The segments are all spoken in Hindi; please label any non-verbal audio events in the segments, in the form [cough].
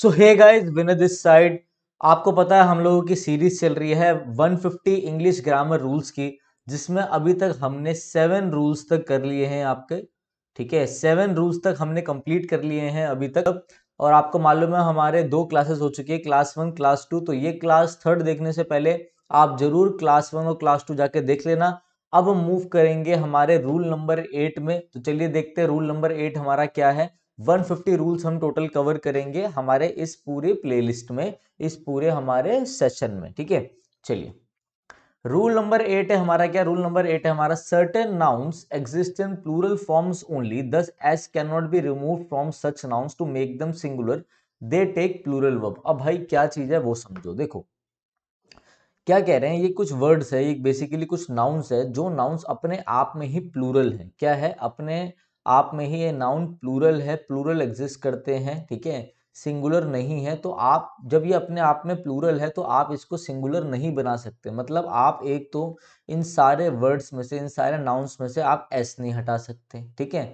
So hey guys winner this side आपको पता है हम लोगों की सीरीज चल रही है 150 इंग्लिश ग्रामर रूल्स की जिसमें अभी तक हमने सेवन रूल्स तक कर लिए हैं आपके ठीक है सेवन रूल्स तक हमने कंप्लीट कर लिए हैं अभी तक और आपको मालूम है हमारे दो क्लासेस हो चुकी है क्लास वन क्लास टू तो ये क्लास थर्ड देखने से पहले आप जरूर क्लास वन और क्लास टू जाके देख लेना अब हम मूव करेंगे हमारे रूल नंबर एट में तो चलिए देखते हैं रूल नंबर एट हमारा क्या है 150 रूल्स हम टोटल कवर करेंगे हमारे इस पूरे प्लेलिस्ट में इस पूरे हमारे सेशन में ठीक है चलिए रूल नंबर एट है हमारा क्या रूल नंबर एट है हमारा certain nouns exist in plural forms only thus S can not be remove from such nouns to make them singular they take plural verb अब भाई क्या चीज है वो समझो देखो क्या कह रहे हैं ये कुछ वर्ड्स है ये बेसिकली कुछ नाउन्स है जो नाउन्स अपने आप में ही प्लूरल है क्या है अपने आप में ही ये नाउन प्लूरल है प्लूरल एग्जिस्ट करते हैं ठीक है सिंगुलर नहीं है तो आप जब ये अपने आप में प्लूरल है तो आप इसको सिंगुलर नहीं बना सकते मतलब आप एक तो इन सारे वर्ड्स में से इन सारे नाउन्स में से आप एस नहीं हटा सकते ठीक है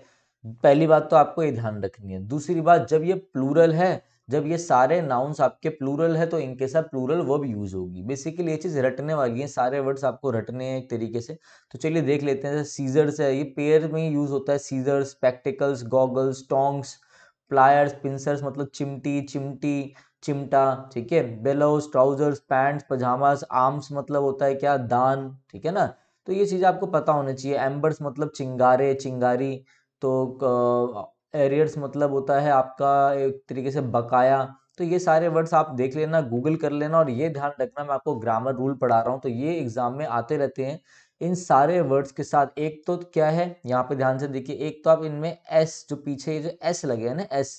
पहली बात तो आपको ये ध्यान रखनी है दूसरी बात जब ये प्लूरल है जब ये सारे नाउन्स आपके प्लूरल है तो इनके साथ प्लूरल वर्ब यूज होगी बेसिकली ये चीज़ रटने वाली है सारे वर्ड्स आपको रटने हैं एक तरीके से तो चलिए देख लेते हैं सीजर्स है ये पेयर में ही यूज होता है scissors spectacles goggles tongs pliers pincers मतलब चिमटी चिमटी चिमटा ठीक है bellows trousers pants pyjamas arms मतलब होता है क्या दान ठीक है ना तो ये चीज़ आपको पता होना चाहिए एम्बर्स मतलब चिंगारे चिंगारी तो एरियर्स मतलब होता है आपका एक तरीके से बकाया तो ये सारे वर्ड्स आप देख लेना गूगल कर लेना और ये ध्यान रखना मैं आपको ग्रामर रूल पढ़ा रहा हूँ तो ये एग्जाम में आते रहते हैं इन सारे वर्ड्स के साथ एक तो क्या है यहाँ पे ध्यान से देखिए एक तो आप इनमें एस जो पीछे जो एस लगे हैं ना एस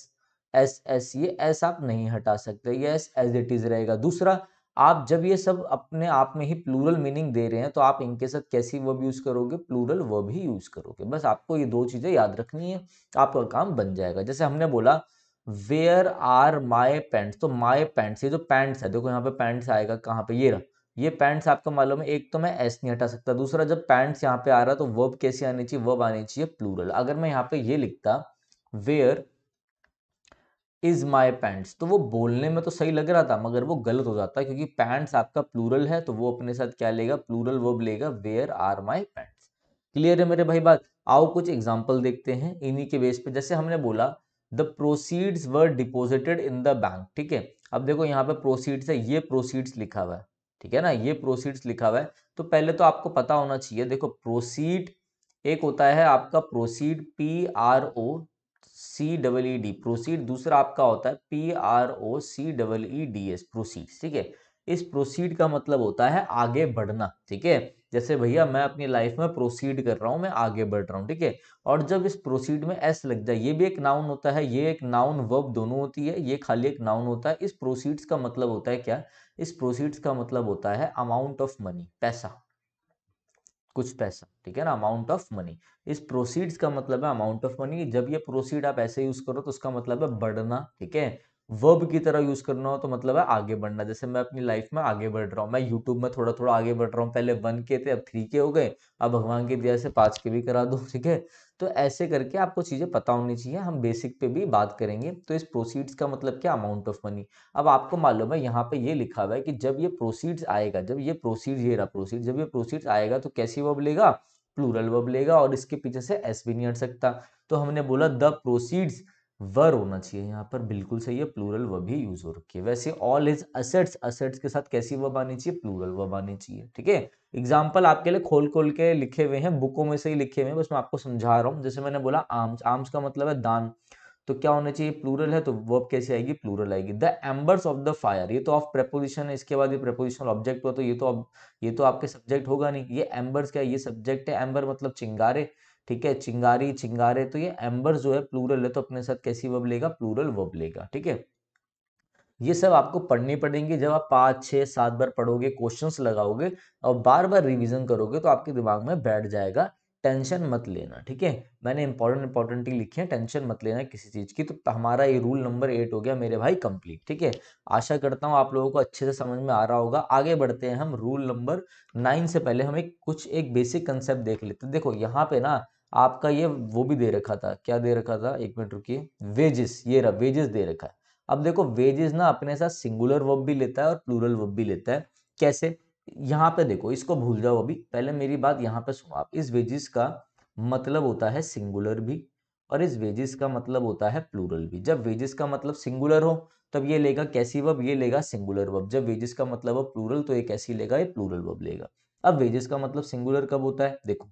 एस एस ये एस आप नहीं हटा सकते ये एस एज इट इज रहेगा दूसरा आप जब ये सब अपने आप में ही प्लूरल मीनिंग दे रहे हैं तो आप इनके साथ कैसी वर्ब यूज़ करोगे प्लूरल वर्ब ही यूज़ करोगे बस आपको ये दो चीज़ें याद रखनी है आपका काम बन जाएगा जैसे हमने बोला वेयर आर माई पैंट्स तो माई पैंट्स ये जो पैंट्स है देखो यहाँ पे पैंट्स आएगा कहाँ पे ये रहा ये पैंट्स आपको मालूम है एक तो मैं एस नहीं हटा सकता दूसरा जब पैंट्स यहाँ पे आ रहा तो वर्ब कैसे आनी चाहिए वर्ब आनी चाहिए प्लूरल अगर मैं यहाँ पे ये लिखता वेयर इज माई पैंट्स तो वो बोलने में तो सही लग रहा था मगर वो गलत हो जाता है क्योंकि पैंट्स आपका प्लूरल है तो वो अपने साथ क्या लेगा प्लूरल वर्ब लेगा where are my pants clear है मेरे भाई बात आओ कुछ एग्जाम्पल देखते हैं इन्हीं के बेस पे जैसे हमने बोला the proceeds were deposited in the bank ठीक है अब देखो यहाँ पे प्रोसीड्स है ये प्रोसीड्स लिखा हुआ है ठीक है ना ये प्रोसीड्स लिखा हुआ है तो पहले तो आपको पता होना चाहिए देखो प्रोसीड एक होता है आपका proceed P R O C double E D proceed दूसरा आपका होता है P R O C double E D S proceed ठीक है इस प्रोसीड का मतलब होता है आगे बढ़ना ठीक है जैसे भैया मैं अपनी लाइफ में प्रोसीड कर रहा हूँ मैं आगे बढ़ रहा हूँ ठीक है और जब इस प्रोसीड में एस लग जाए ये भी एक नाउन होता है ये एक नाउन वर्ब दोनों होती है ये खाली एक नाउन होता है इस प्रोसीड्स का मतलब होता है क्या इस प्रोसीड्स का मतलब होता है अमाउंट ऑफ मनी पैसा कुछ पैसा ठीक है ना अमाउंट ऑफ मनी इस प्रोसीड्स का मतलब है अमाउंट ऑफ मनी जब ये प्रोसीड आप ऐसे यूज करो तो उसका मतलब है बढ़ना ठीक है वर्ब की तरह यूज करना हो तो मतलब है आगे बढ़ना जैसे मैं अपनी लाइफ में आगे बढ़ रहा हूँ मैं यूट्यूब में थोड़ा थोड़ा आगे बढ़ रहा हूँ पहले वन के थे अब थ्री के हो गए अब भगवान की दया से पांच के भी करा दो ठीक है तो ऐसे करके आपको चीज़ें पता होनी चाहिए हम बेसिक पे भी बात करेंगे तो इस प्रोसीड्स का मतलब क्या अमाउंट ऑफ मनी अब आपको मालूम है यहाँ पे ये लिखा हुआ है कि जब ये प्रोसीड्स आएगा जब ये प्रोसीड ये रहा प्रोसीड जब ये प्रोसीड्स आएगा तो कैसी वब लेगा प्लूरल वब लेगा और इसके पीछे से एस भी नहीं हट सकता तो हमने बोला द प्रोसीड्स वर होना चाहिए यहाँ पर बिल्कुल सही है प्लूरल वर्ब ही यूज हो रखी है वैसे ऑल इज असेट्स असेट्स के साथ कैसी वर्ब आनी चाहिए प्लूरल वर्ब आनी चाहिए ठीक है एग्जाम्पल आपके लिए खोल खोल के लिखे हुए हैं बुकों में से ही लिखे हुए हैं बस मैं आपको समझा रहा हूँ जैसे मैंने बोला आर्म्स आर्म्स का मतलब है दान तो क्या होना चाहिए प्लूरल है तो वर्ब कैसे आएगी प्लूरल आएगी the embers of the fire ये तो ऑफ प्रेपोजिशन है इसके बाद ये प्रेपोजिशनल ऑब्जेक्ट हुआ तो ये तो अब ये तो आपके सब्जेक्ट होगा नहीं ये एम्बर्स क्या है ये सब्जेक्ट है एम्बर मतलब चिंगारे ठीक है चिंगारी चिंगारे तो ये एम्बर जो है प्लूरल है तो अपने साथ कैसी वब लेगा प्लूरल वब लेगा ठीक है ये सब आपको पढ़ने पड़ेंगे जब आप पाँच छः सात बार पढ़ोगे क्वेश्चंस लगाओगे और बार बार रिवीजन करोगे तो आपके दिमाग में बैठ जाएगा टेंशन मत लेना ठीक है मैंने इंपॉर्टेंट इंपॉर्टेंट ही लिखी है टेंशन मत लेना किसी चीज़ की तो हमारा ये रूल नंबर एट हो गया मेरे भाई कंप्लीट ठीक है आशा करता हूँ आप लोगों को अच्छे से समझ में आ रहा होगा आगे बढ़ते हैं हम रूल नंबर नाइन से पहले हम एक कुछ एक बेसिक कंसेप्ट देख लेते हैं देखो यहाँ पे ना आपका ये वो भी दे रखा था क्या दे रखा था एक मिनट रुकिए वेजेस ये रहा वेजेस दे रखा है अब देखो वेजेस ना अपने साथ सिंगुलर वर्ब भी लेता है और प्लूरल वर्ब भी लेता है कैसे यहाँ पे देखो इसको भूल जाओ अभी पहले मेरी बात यहाँ पे सुनो आप इस वेजेस का मतलब होता है सिंगुलर भी और इस वेजिस का मतलब होता है प्लूरल भी जब वेजिस का मतलब सिंगुलर हो तब ये लेगा कैसी वर्ब ये लेगा सिंगुलर वर्ब जब वेजिस का मतलब हो प्लूरल तो ये कैसी लेगा ये प्लूरल वर्ब लेगा अब वेजेस का मतलब सिंगुलर कब होता है देखो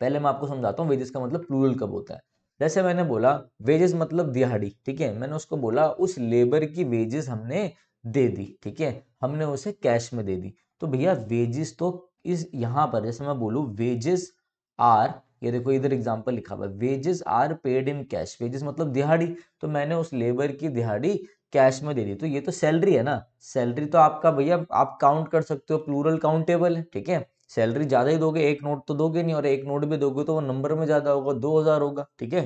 पहले मैं आपको समझाता हूँ वेजेस का मतलब प्लूरल कब होता है जैसे मैंने बोला वेजेस मतलब दिहाड़ी ठीक है मैंने उसको बोला उस लेबर की वेजेस हमने दे दी ठीक है हमने उसे कैश में दे दी तो भैया वेजेस तो इस यहाँ पर जैसे मैं बोलूँ वेजेस आर ये देखो इधर एग्जाम्पल लिखा हुआ है wages are paid in cash wages मतलब दिहाड़ी तो मैंने उस लेबर की दिहाड़ी कैश में दे दी तो ये तो सैलरी है ना सैलरी तो आपका भैया आप काउंट कर सकते हो प्लूरल काउंटेबल है ठीक है सैलरी ज़्यादा ही दोगे एक नोट तो दोगे नहीं और एक नोट भी दोगे तो वो नंबर में ज़्यादा होगा दो हज़ार होगा ठीक है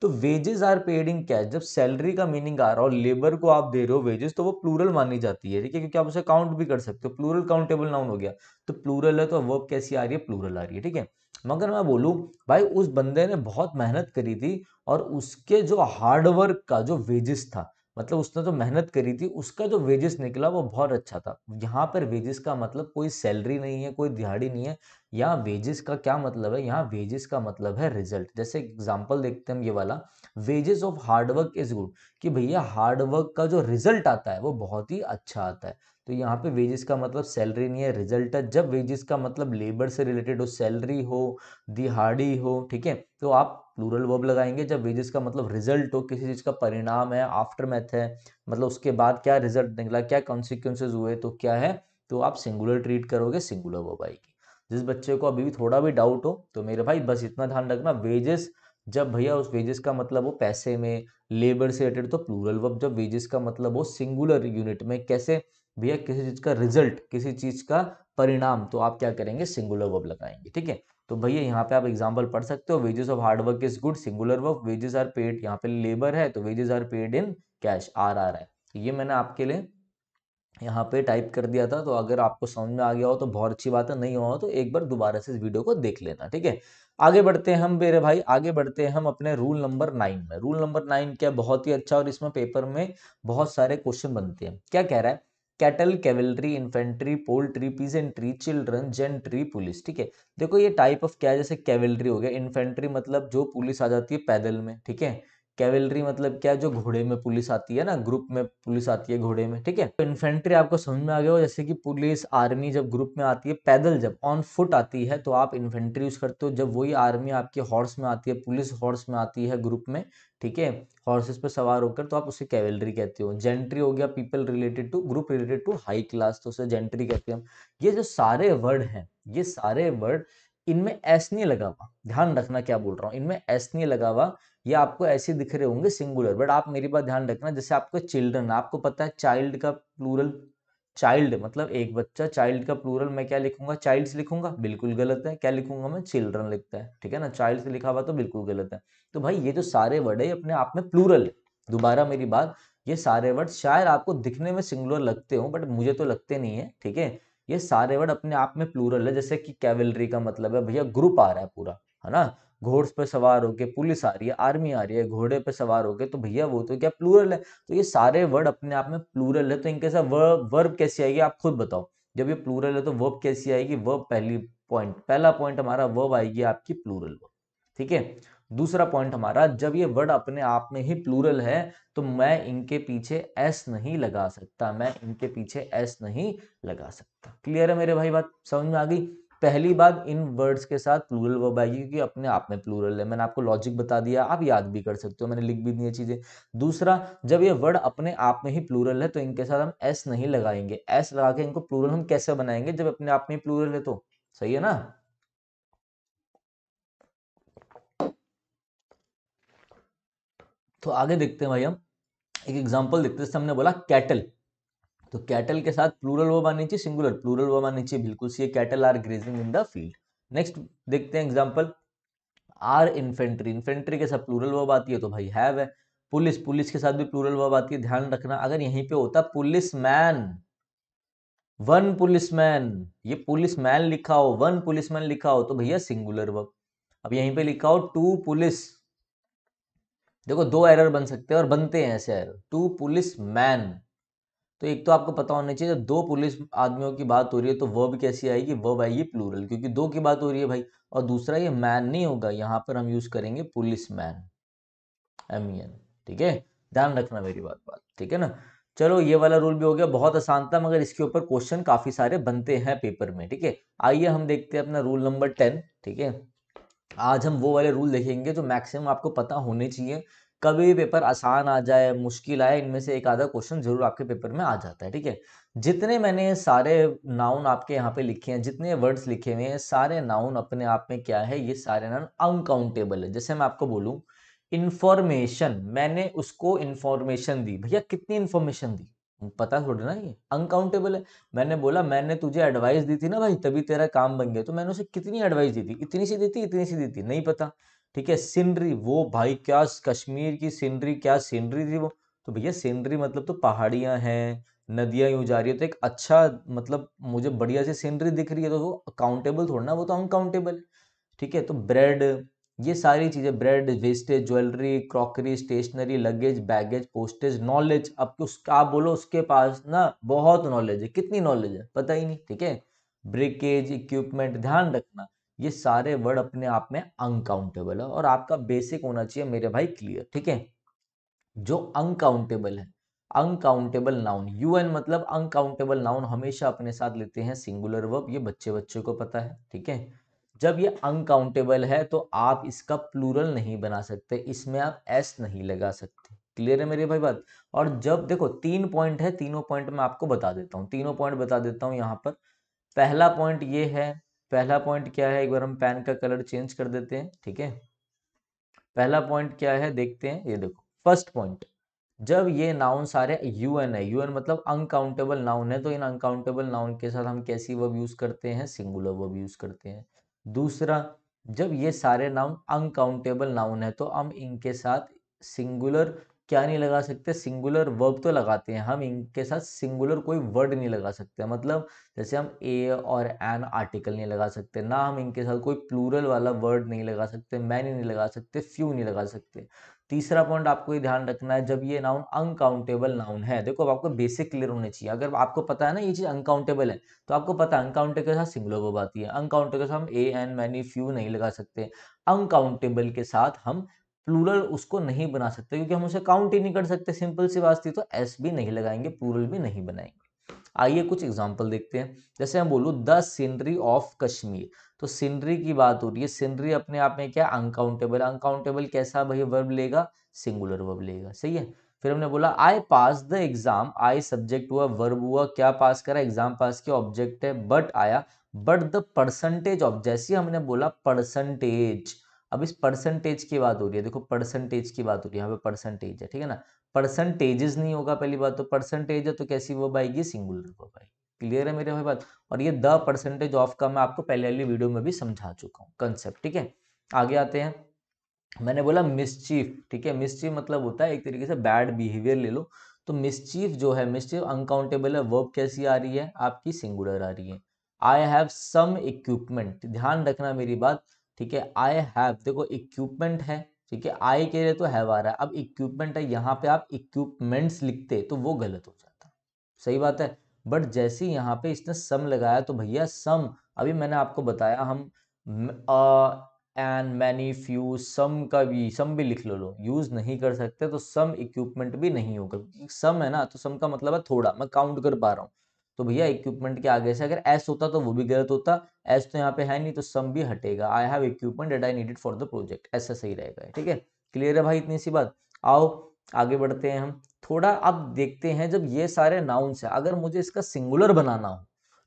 तो wages are paid in cash जब सैलरी का मीनिंग आ रहा हो लेबर को आप दे रहे हो वेजेस तो वो प्लूरल मानी जाती है ठीक है क्योंकि आप उसे काउंट भी कर सकते हो प्लूरल काउंटेबल नाउन हो गया तो प्लूरल है तो वर्क कैसी आ रही है प्लूरल आ रही है ठीक है मगर मैं बोलूँ भाई उस बंदे ने बहुत मेहनत करी थी और उसके जो हार्डवर्क का जो वेजेस था मतलब उसने जो तो मेहनत करी थी उसका जो वेजेस निकला वो बहुत अच्छा था यहाँ पर वेजेस का मतलब कोई सैलरी नहीं है कोई दिहाड़ी नहीं है यहाँ वेजेस का क्या मतलब है यहाँ वेजेस का मतलब है रिजल्ट जैसे एग्जाम्पल देखते हैं हम ये वाला wages of hard work is good कि भैया हार्डवर्क का जो रिजल्ट आता है वो बहुत ही अच्छा आता है तो यहाँ पे वेजेस का मतलब सैलरी नहीं है रिजल्ट है जब वेजेस का मतलब लेबर से रिलेटेड हो सैलरी हो दिहाड़ी हो ठीक है तो आप प्लूरल वर्ब लगाएंगे जब वेजेस का मतलब रिजल्ट हो किसी चीज़ का परिणाम है आफ्टर मैथ है मतलब उसके बाद क्या रिजल्ट निकला क्या कॉन्सिक्वेंसेज हुए तो क्या है तो आप सिंगुलर ट्रीट करोगे सिंगुलर वर्ब आएगी जिस बच्चे को अभी भी थोड़ा भी डाउट हो तो मेरे भाई बस इतना ध्यान रखना वेजेस जब भैया उस वेजेस का मतलब हो पैसे में लेबर से रिलेटेड तो प्लूरल वर्ब जब वेजेस का मतलब हो सिंगुलर यूनिट में कैसे भैया किसी चीज़ का रिजल्ट किसी चीज़ का परिणाम तो आप क्या करेंगे सिंगुलर वर्ब लगाएंगे ठीक है तो भैया यहाँ पे आप एग्जाम्पल पढ़ सकते हो wages of hard work is good singular work wages are paid यहाँ पे लेबर है तो wages are paid in cash are are है तो ये मैंने आपके लिए यहाँ पे टाइप कर दिया था तो अगर आपको समझ में आ गया हो तो बहुत अच्छी बात है नहीं हुआ हो तो एक बार दोबारा से इस वीडियो को देख लेना ठीक है आगे बढ़ते हैं हम मेरे भाई आगे बढ़ते हैं हम अपने रूल नंबर नाइन में रूल नंबर नाइन क्या बहुत ही अच्छा और इसमें पेपर में बहुत सारे क्वेश्चन बनते हैं क्या कह रहा है cattle cavalry infantry poultry peasantry children gentry police ठीक है देखो ये टाइप ऑफ क्या है जैसे कैवलरी हो गया इन्फेंट्री मतलब जो पुलिस आ जाती है पैदल में ठीक है कैवेलरी मतलब क्या जो घोड़े में पुलिस आती है ना ग्रुप में पुलिस आती है घोड़े में ठीक है तो इन्फेंट्री आपको समझ में आ गया हो जैसे कि पुलिस आर्मी जब ग्रुप में आती है पैदल जब ऑन फुट आती है तो आप इन्फेंट्री यूज करते हो जब वही आर्मी आपके हॉर्स में आती है पुलिस हॉर्स में आती है ग्रुप में ठीक है हॉर्सेस पे सवार होकर तो आप उसे कैवेलरी कहते हो जेंट्री हो गया people related to group related to high class तो उसे जेंट्री कहते हैं ये जो सारे वर्ड हैं ये सारे वर्ड इनमें एस नहीं लगा हुआ ध्यान रखना क्या बोल रहा हूँ इनमें एस नहीं लगा हुआ ये आपको ऐसे दिख रहे होंगे सिंगुलर बट आप मेरी बात ध्यान रखना जैसे आपको चिल्ड्रन आपको पता है चाइल्ड का प्लूरल चाइल्ड मतलब एक बच्चा चाइल्ड का प्लूरल मैं क्या लिखूंगा चाइल्ड्स लिखूंगा बिल्कुल गलत है क्या लिखूंगा मैं चिल्ड्रन लिखता है ठीक है ना चाइल्ड लिखा हुआ तो बिल्कुल गलत है तो भाई ये जो सारे वर्ड है अपने आप में प्लूरल है दोबारा मेरी बात ये सारे वर्ड शायद आपको दिखने में सिंगुलर लगते हो बट मुझे तो लगते नहीं है ठीक है ये सारे वर्ड अपने आप में प्लूरल है जैसे कि कैवलरी का मतलब है भैया ग्रुप आ रहा है पूरा है ना घोड़ पे सवार होके पुलिस आ रही है आर्मी आ रही है घोड़े पे सवार होके तो भैया वो तो क्या प्लूरल है तो ये सारे वर्ड अपने आप में प्लूरल है तो इनके साथ वर्ब वर्ब कैसी आएगी आप खुद बताओ जब ये प्लूरल है तो वर्ब कैसी आएगी वर्ब पहली पॉइंट पहला पॉइंट हमारा वर्ब आएगी आपकी प्लूरल वर्ब ठीक है दूसरा पॉइंट हमारा जब ये वर्ड अपने आप में ही प्लूरल है तो मैं इनके पीछे एस नहीं लगा सकता मैं इनके पीछे एस नहीं लगा सकता क्लियर है मेरे भाई बात समझ में आ गई पहली बात इन वर्ड्स के साथ प्लूरल वर्ब आएगी क्योंकि अपने आप में प्लूरल है मैंने आपको लॉजिक बता दिया आप याद भी कर सकते हो मैंने लिख भी दी है चीज़ें दूसरा जब ये वर्ड अपने आप में ही प्लूरल है तो इनके साथ हम एस नहीं लगाएंगे एस लगा के इनको प्लूरल हम कैसे बनाएंगे जब अपने आप में ही प्लूरल है तो सही है ना तो आगे देखते हैं भाई हम एक एग्जाम्पल देखते हैं हमने बोला कैटल तो कैटल के साथ प्लूरल वो माननी चाहिए सिंगुलर प्लूरल वो माननी चाहिए बिल्कुल see cattle are grazing in the field next देखते हैं एग्जाम्पल आर इन्फेंट्री इन्फेंट्री के साथ प्लूरल वो आती है तो भाई हैव है पुलिस पुलिस के साथ भी प्लूरल वो आती है ध्यान रखना अगर यहीं पे होता policeman one policeman ये पुलिस मैन लिखा हो वन पुलिस मैन लिखा हो तो भैया सिंगुलर वर्ब अब यहीं पे लिखा हो टू पुलिस देखो दो एरर बन सकते हैं और बनते हैं ऐसे एरर टू पुलिस मैन तो एक तो आपको पता होना चाहिए जब दो पुलिस आदमियों की बात हो रही है तो वर्ब कैसी आएगी वर्ब आएगी प्लूरल क्योंकि दो की बात हो रही है भाई और दूसरा ये मैन नहीं होगा यहाँ पर हम यूज करेंगे पुलिस मैन एम एन ठीक है ध्यान रखना मेरी बात बात ठीक है ना चलो ये वाला रूल भी हो गया बहुत आसान था मगर इसके ऊपर क्वेश्चन काफी सारे बनते हैं पेपर में ठीक है आइए हम देखते हैं अपना रूल नंबर टेन ठीक है आज हम वो वाले रूल देखेंगे जो मैक्सिमम आपको पता होने चाहिए कभी पेपर आसान आ जाए मुश्किल आए इनमें से एक आधा क्वेश्चन जरूर आपके पेपर में आ जाता है ठीक है जितने मैंने सारे नाउन आपके यहाँ पे लिखे हैं जितने वर्ड्स लिखे हुए हैं सारे नाउन अपने आप में क्या है ये सारे नाउन अनकाउंटेबल है जैसे मैं आपको बोलूँ इन्फॉर्मेशन मैंने उसको इन्फॉर्मेशन दी भैया कितनी इन्फॉर्मेशन दी पता थोड़ी ना ये अनकाउंटेबल है मैंने बोला मैंने तुझे एडवाइस दी थी ना भाई तभी तेरा काम बन गया तो मैंने उसे कितनी एडवाइस दी थी इतनी सी दी थी इतनी सी दी थी नहीं पता ठीक है सिनरी वो भाई क्या कश्मीर की सिनरी क्या सिनरी थी वो तो भैया सीनरी मतलब तो पहाड़ियां हैं नदियां यूँ जा रही है तो एक अच्छा मतलब मुझे बढ़िया से सीनरी दिख रही है तो वो अकाउंटेबल थोड़ा ना वो तो अनकाउंटेबल ठीक है तो ब्रेड ये सारी चीज़ें bread wastage jewellery crockery stationery luggage baggage postage knowledge अब उसका आप बोलो उसके पास ना बहुत नॉलेज है कितनी नॉलेज है पता ही नहीं ठीक है ब्रेकेज इक्विपमेंट ध्यान रखना ये सारे वर्ड अपने आप में अनकाउंटेबल है और आपका बेसिक होना चाहिए मेरे भाई क्लियर ठीक है जो अनकाउंटेबल है अनकाउंटेबल नाउन एन मतलब अनकाउंटेबल नाउन हमेशा अपने साथ लेते हैं सिंगुलर वर्ब ये बच्चे बच्चे को पता है ठीक है जब ये अनकाउंटेबल है तो आप इसका प्लूरल नहीं बना सकते इसमें आप एस नहीं लगा सकते क्लियर है मेरे भाई बात और जब देखो तीन पॉइंट है तीनों पॉइंट मैं आपको बता देता हूँ तीनों पॉइंट बता देता हूँ यहाँ पर पहला पॉइंट ये है पहला पॉइंट क्या है एक बार हम पैन का कलर चेंज कर देते हैं ठीक है पहला पॉइंट क्या है देखते हैं ये देखो फर्स्ट पॉइंट जब ये नाउन सारे यूएन है यूएन मतलब अनकाउंटेबल नाउन है तो इन अनकाउंटेबल नाउन के साथ हम कैसी वर्ब यूज करते हैं सिंगुलर वर्ब यूज करते हैं दूसरा जब ये सारे नाउन अनकाउंटेबल नाउन है तो हम इनके साथ सिंगुलर क्या नहीं लगा सकते सिंगुलर वर्ब तो लगाते हैं हम इनके साथ सिंगुलर कोई वर्ड नहीं लगा सकते मतलब जैसे हम ए और एन आर्टिकल नहीं लगा सकते ना हम इनके साथ कोई प्लूरल वाला वर्ड नहीं लगा सकते मैनी नहीं लगा सकते फ्यू नहीं लगा सकते तीसरा पॉइंट आपको ये ध्यान रखना है जब ये नाउन अनकाउंटेबल नाउन है देखो अब आपको बेसिक क्लियर होने चाहिए अगर आपको पता है ना ये चीज़ अनकाउंटेबल है तो आपको पता है अनकाउंटेबल के साथ सिंगुलर वर्ब आती है अनकाउंटेबल के साथ हम ए एन मैनी फ्यू नहीं लगा सकते अनकाउंटेबल के साथ हम प्लूरल उसको नहीं बना सकते क्योंकि हम उसे काउंट ही नहीं कर सकते सिंपल सी बात थी तो एस भी नहीं लगाएंगे प्लूरल भी नहीं बनाएंगे आइए कुछ एग्जाम्पल देखते हैं जैसे हम बोलूँ द सीनरी ऑफ कश्मीर तो सीनरी की बात हो रही है सीनरी अपने आप में क्या अनकाउंटेबल अनकाउंटेबल कैसा भैया वर्ब लेगा सिंगुलर वर्ब लेगा सही है फिर हमने बोला I pass the exam I subject हुआ वर्ब हुआ क्या पास करा एग्जाम पास किया ऑब्जेक्ट है बट आया बट द परसेंटेज ऑफ जैसे हमने बोला परसेंटेज अब इस परसेंटेज की बात हो रही है देखो परसेंटेज की बात हो रही है यहाँ पे परसेंटेज है ठीक है ना परसेंटेजेस नहीं होगा पहली बात तो परसेंटेज है तो कैसी वो आएगी सिंगुलर वो आएगी क्लियर है मेरे भाई बात और ये द परसेंटेज ऑफ का मैं आपको पहले वाली वीडियो में भी समझा चुका हूँ कंसेप्ट ठीक है आगे आते हैं मैंने बोला मिसचीफ ठीक है मिसचीफ मतलब होता है एक तरीके से बैड बिहेवियर ले लो तो मिसचीफ जो है मिसचीफ अनकाउंटेबल है वर्ब कैसी आ रही है आपकी सिंगुलर आ रही है आई हैव सम इक्विपमेंट ध्यान रखना मेरी बात ठीक है आई हैव देखो इक्विपमेंट है ठीक है आई के लिए तो हैव आ रहा है अब इक्विपमेंट है यहाँ पे आप इक्विपमेंट्स लिखते तो वो गलत हो जाता सही बात है बट जैसे यहाँ पे इसने सम लगाया तो भैया सम अभी मैंने आपको बताया हम एंड मैनी फ्यू सम का भी सम भी लिख लो लो यूज नहीं कर सकते तो सम इक्विपमेंट भी नहीं होगा सम है ना तो सम का मतलब है थोड़ा मैं काउंट कर पा रहा हूँ तो भैया इक्विपमेंट के आगे से अगर एस होता तो वो भी गलत होता एस तो यहाँ पे है नहीं तो सम भी हटेगा I have equipment that I needed for the project ऐसा सही रहेगा ठीक है क्लियर है भाई इतनी सी बात आओ आगे बढ़ते हैं हम थोड़ा अब देखते हैं जब ये सारे नाउन्स है अगर मुझे इसका सिंगुलर बनाना हो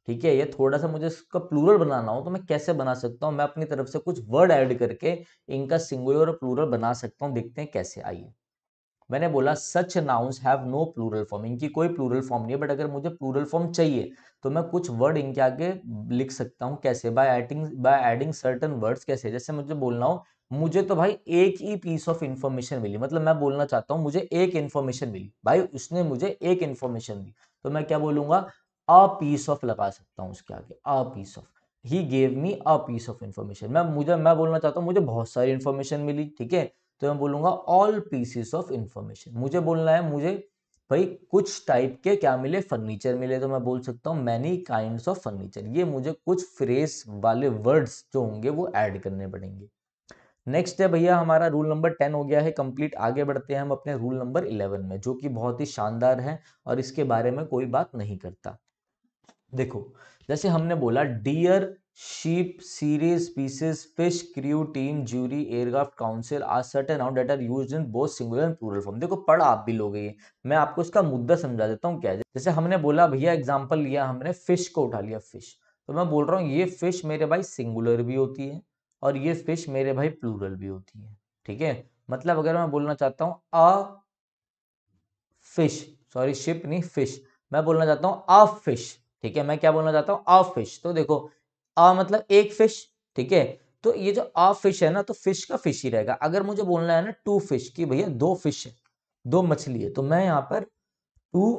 ठीक है ये थोड़ा सा मुझे इसका प्लूरल बनाना हो तो मैं कैसे बना सकता हूँ मैं अपनी तरफ से कुछ वर्ड ऐड करके इनका सिंगुलर और प्लूरल बना सकता हूँ देखते हैं कैसे आइए है। मैंने बोला such nouns have no plural form इनकी कोई प्लूरल फॉर्म नहीं है बट अगर मुझे प्लूरल फॉर्म चाहिए तो मैं कुछ वर्ड इनके आगे लिख सकता हूँ कैसे by adding by adding certain words कैसे जैसे मुझे बोलना हो मुझे तो भाई एक ही पीस ऑफ इन्फॉर्मेशन मिली मतलब मैं बोलना चाहता हूँ मुझे एक इन्फॉर्मेशन मिली भाई उसने मुझे एक इन्फॉर्मेशन दी तो मैं क्या बोलूंगा अ पीस ऑफ लगा सकता हूँ उसके आगे a piece of he gave me a piece of information मैं मुझे मैं बोलना चाहता हूँ मुझे बहुत सारी इन्फॉर्मेशन मिली ठीक है तो मैं बोलूंगा ऑल पीसीस ऑफ इंफॉर्मेशन मुझे बोलना है मुझे भाई कुछ टाइप के क्या मिले फर्नीचर मिले तो मैं बोल सकता हूँ मैनी काइंड ऑफ फर्नीचर ये मुझे कुछ फ्रेस वाले वर्ड्स जो होंगे वो ऐड करने पड़ेंगे नेक्स्ट है भैया हमारा रूल नंबर टेन हो गया है कंप्लीट आगे बढ़ते हैं हम अपने रूल नंबर इलेवन में जो कि बहुत ही शानदार है और इसके बारे में कोई बात नहीं करता देखो जैसे हमने बोला deer sheep series species fish crew team jury aircraft council are certain noun that are use in both singular and plural form देखो पढ़ आप भी लोग मैं आपको इसका मुद्दा समझा देता हूँ क्या जैसे हमने बोला भैया एग्जाम्पल लिया हमने फिश को उठा लिया फिश तो मैं बोल रहा हूँ ये फिश मेरे भाई सिंगुलर भी होती है और ये फिश मेरे भाई प्लूरल भी होती है ठीक है मतलब अगर मैं बोलना चाहता हूँ अ फिश सॉरी शिप नहीं फिश मैं बोलना चाहता हूँ अ फिश ठीक है मैं क्या बोलना चाहता हूँ अ फिश तो देखो आ मतलब एक फिश ठीक है तो ये जो आ फिश है ना तो फिश का फिश ही रहेगा अगर मुझे बोलना है ना टू फिश की भैया दो फिश है दो मछली है तो मैं यहाँ पर टू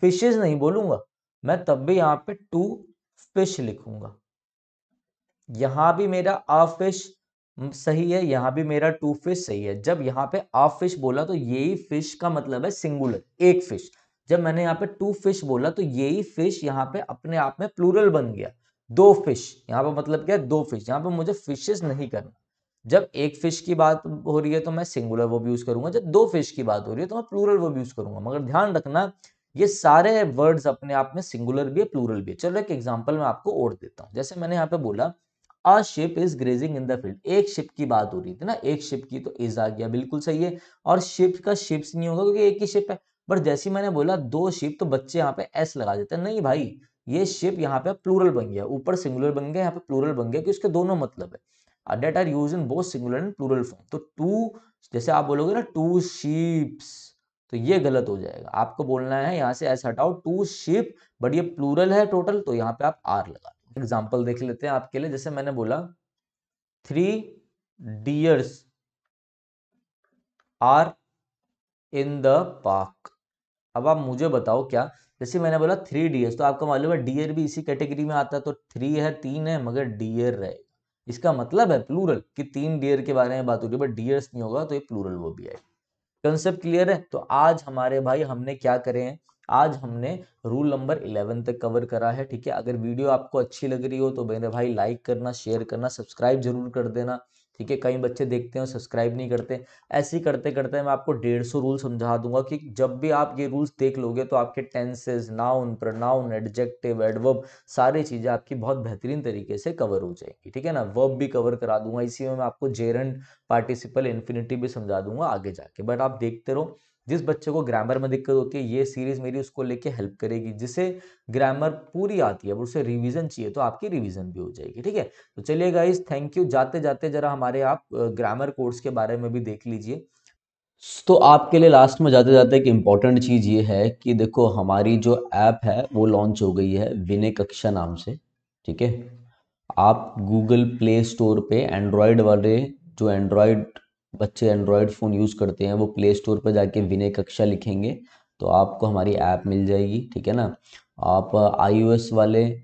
फिशेज [coughs] नहीं बोलूंगा मैं तब भी यहाँ पे टू फिश लिखूंगा यहाँ भी मेरा आ फिश सही है यहां भी मेरा टू फिश सही है जब यहाँ पे आ फिश बोला तो यही फिश का मतलब है सिंगुलर एक फिश जब मैंने यहाँ पे टू फिश बोला तो यही फिश यहाँ पे अपने आप में प्लूरल बन गया दो फिश यहाँ पर मतलब क्या है दो फिश यहाँ पर मुझे फिशेस नहीं करना जब एक फिश की बात हो रही है तो मैं सिंगुलर वर्ब यूज करूंगा जब दो फिश की बात हो रही है तो मैं प्लूरल वर्ब यूज करूंगा मगर ध्यान रखना ये सारे वर्ड्स अपने आप में सिंगुलर भी है प्लूरल भी है चलो एक एग्जाम्पल मैं आपको और देता हूँ जैसे मैंने यहाँ पे बोला a ship is grazing in the field एक शिप की बात हो रही थी ना एक शिप की तो इज आ गया बिल्कुल सही है और शिप का शिप्स नहीं होगा क्योंकि एक ही शिप है बट जैसे मैंने बोला दो शिप तो बच्चे यहाँ पे एस लगा देते हैं नहीं भाई ये शिप यहाँ पे प्लूरल बन गया ऊपर सिंगुलर बन गया यहाँ पे प्लूरल बन गया कि उसके दोनों मतलब है that are use in both singular and plural form तो टू जैसे आप बोलोगे ना टू शिप्स तो ये गलत हो जाएगा आपको बोलना है यहाँ से ऐसा हटाओ टू शिप बट ये प्लूरल है टोटल तो यहाँ पे आप आर लगा दो एग्जाम्पल देख लेते हैं आपके लिए जैसे मैंने बोला three deers are in the park अब आप मुझे बताओ क्या जैसे मैंने बोला थ्री डियर्स तो आपको मालूम है डियर भी इसी कैटेगरी में आता है तो थ्री है तीन है मगर डियर रहेगा इसका मतलब है प्लूरल कि तीन डियर के बारे में बात हो रही है बट डियर्स नहीं होगा तो ये प्लूरल वो भी आएगा कंसेप्ट क्लियर है तो आज हमारे भाई हमने क्या करे हैं आज हमने रूल नंबर इलेवन तक कवर करा है ठीक है अगर वीडियो आपको अच्छी लग रही हो तो मेरे भाई लाइक करना शेयर करना सब्सक्राइब जरूर कर देना ठीक है कई बच्चे देखते हैं सब्सक्राइब नहीं करते ऐसे ही करते करते मैं आपको डेढ़ सौ रूल समझा दूंगा कि जब भी आप ये रूल्स देख लोगे तो आपके tenses noun pronoun adjective adverb सारी चीज़ें आपकी बहुत बेहतरीन तरीके से कवर हो जाएंगी ठीक है ना वर्ब भी कवर करा दूंगा इसी में मैं आपको जेरन पार्टिसिपल इन्फिनिटी भी समझा दूंगा आगे जाके बट आप देखते रहो जिस बच्चे को ग्रामर में दिक्कत होती है ये सीरीज मेरी उसको लेके हेल्प करेगी जिसे ग्रामर पूरी आती है उसे रिवीजन चाहिए तो आपकी रिवीजन भी हो जाएगी ठीक है तो चलिए गाइज थैंक यू जाते जाते जरा हमारे आप ग्रामर कोर्स के बारे में भी देख लीजिए तो आपके लिए लास्ट में जाते जाते एक इम्पॉर्टेंट चीज़ ये है कि देखो हमारी जो ऐप है वो लॉन्च हो गई है विनय कक्षा नाम से ठीक है आप गूगल प्ले स्टोर पे एंड्रॉयड वाले जो एंड्रॉयड बच्चे एंड्रॉयड फ़ोन यूज़ करते हैं वो प्ले स्टोर पर जाके विनय कक्षा लिखेंगे तो आपको हमारी ऐप मिल जाएगी ठीक है ना आप आईओएस uh, वाले uh,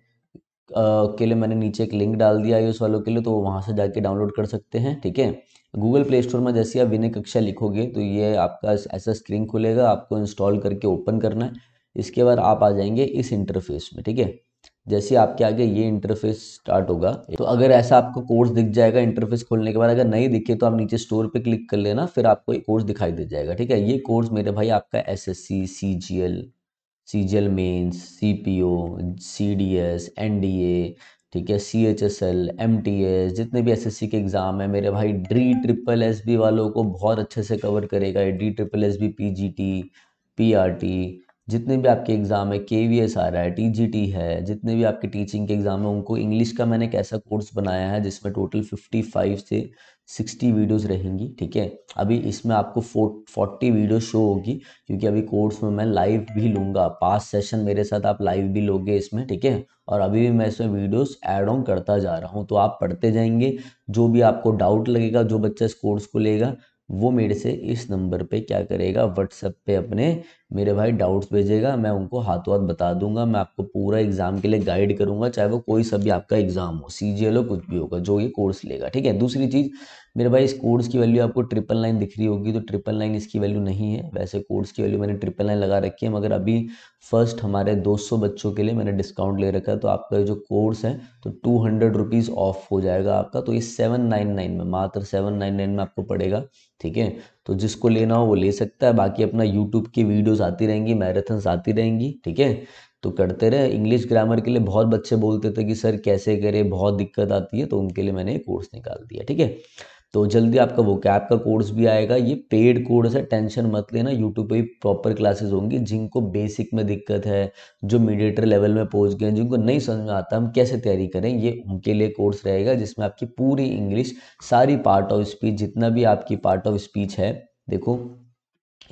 के लिए मैंने नीचे एक लिंक डाल दिया आईओएस वालों के लिए तो वहाँ से जाके डाउनलोड कर सकते हैं ठीक है गूगल प्ले स्टोर में जैसे आप विनय कक्षा लिखोगे तो ये आपका ऐसा स्क्रीन खुलेगा आपको इंस्टॉल करके ओपन करना है इसके बाद आप आ जाएंगे इस इंटरफेस में ठीक है जैसे आपके आगे ये इंटरफेस स्टार्ट होगा तो अगर ऐसा आपको कोर्स दिख जाएगा इंटरफेस खोलने के बाद अगर नहीं दिखे तो आप नीचे स्टोर पे क्लिक कर लेना फिर आपको एक कोर्स दिखाई दे जाएगा ठीक है ये कोर्स मेरे भाई आपका S S C C G L C G L mains C P O C D S N D A ठीक है C H S L M T S जितने भी एस एस सी के एग्ज़ाम है मेरे भाई डी ट्रिपल एस बी वालों को बहुत अच्छे से कवर करेगा D triple S B P G T P R T जितने भी आपके एग्ज़ाम है के वी एस आ रहा है टी जी टी है जितने भी आपके टीचिंग के एग्ज़ाम है उनको इंग्लिश का मैंने एक ऐसा कोर्स बनाया है जिसमें टोटल फिफ्टी फाइव से सिक्सटी वीडियोस रहेंगी ठीक है अभी इसमें आपको फोर्टी वीडियो शो होगी क्योंकि अभी कोर्स में मैं लाइव भी लूँगा पास सेशन मेरे साथ आप लाइव भी लोगे इसमें ठीक है और अभी भी मैं इसमें वीडियोस एड ऑन करता जा रहा हूँ तो आप पढ़ते जाएंगे जो भी आपको डाउट लगेगा जो बच्चा इस कोर्स को लेगा वो मेरे से इस नंबर पे क्या करेगा व्हाट्सएप पे अपने मेरे भाई डाउट्स भेजेगा मैं उनको हाथों हाथ बता दूंगा मैं आपको पूरा एग्ज़ाम के लिए गाइड करूंगा चाहे वो कोई सा भी आपका एग्ज़ाम हो सी जी एल हो कुछ भी होगा जो ये कोर्स लेगा ठीक है दूसरी चीज़ मेरे भाई इस कोर्स की वैल्यू आपको ट्रिपल नाइन दिख रही होगी तो ट्रिपल नाइन इसकी वैल्यू नहीं है वैसे कोर्स की वैल्यू मैंने ट्रिपल नाइन लगा रखी है मगर अभी फर्स्ट हमारे 200 बच्चों के लिए मैंने डिस्काउंट ले रखा है तो आपका जो कोर्स है तो टू हंड्रेड रुपीज़ ऑफ हो जाएगा आपका तो ये सेवन नाइन नाइन में मात्र सेवन नाइन नाइन में आपको पड़ेगा ठीक है तो जिसको लेना हो वो ले सकता है बाकी अपना यूट्यूब की वीडियोस आती रहेंगी मैराथन्स आती रहेंगी ठीक है तो करते रहे इंग्लिश ग्रामर के लिए बहुत बच्चे बोलते थे कि सर कैसे करें बहुत दिक्कत आती है तो उनके लिए मैंने कोर्स निकाल दिया ठीक है तो जल्दी आपका वो कैप का कोर्स भी आएगा ये पेड कोर्स है टेंशन मत लेना यूट्यूब पे ही प्रॉपर क्लासेस होंगी जिनको बेसिक में दिक्कत है जो मीडिएटर लेवल में पहुंच गए जिनको नहीं समझ में आता हम कैसे तैयारी करें ये उनके लिए कोर्स रहेगा जिसमें आपकी पूरी इंग्लिश सारी पार्ट ऑफ स्पीच जितना भी आपकी पार्ट ऑफ स्पीच है देखो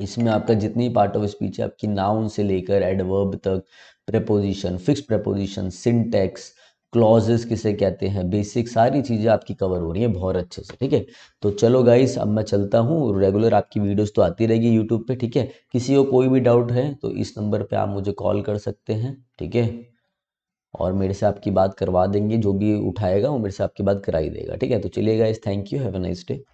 इसमें आपका जितनी पार्ट ऑफ स्पीच है आपकी नाउन से लेकर एडवर्ब तक preposition fix preposition syntax clauses किसे कहते हैं बेसिक सारी चीज़ें आपकी कवर हो रही हैं बहुत अच्छे से ठीक है तो चलो गाइस अब मैं चलता हूँ रेगुलर आपकी वीडियोस तो आती रहेगी यूट्यूब पे ठीक है किसी को कोई भी डाउट है तो इस नंबर पे आप मुझे कॉल कर सकते हैं ठीक है और मेरे से आपकी बात करवा देंगे जो भी उठाएगा वो मेरे से आपकी बात करा ही देगा ठीक है तो चलिए guys thank you have a nice day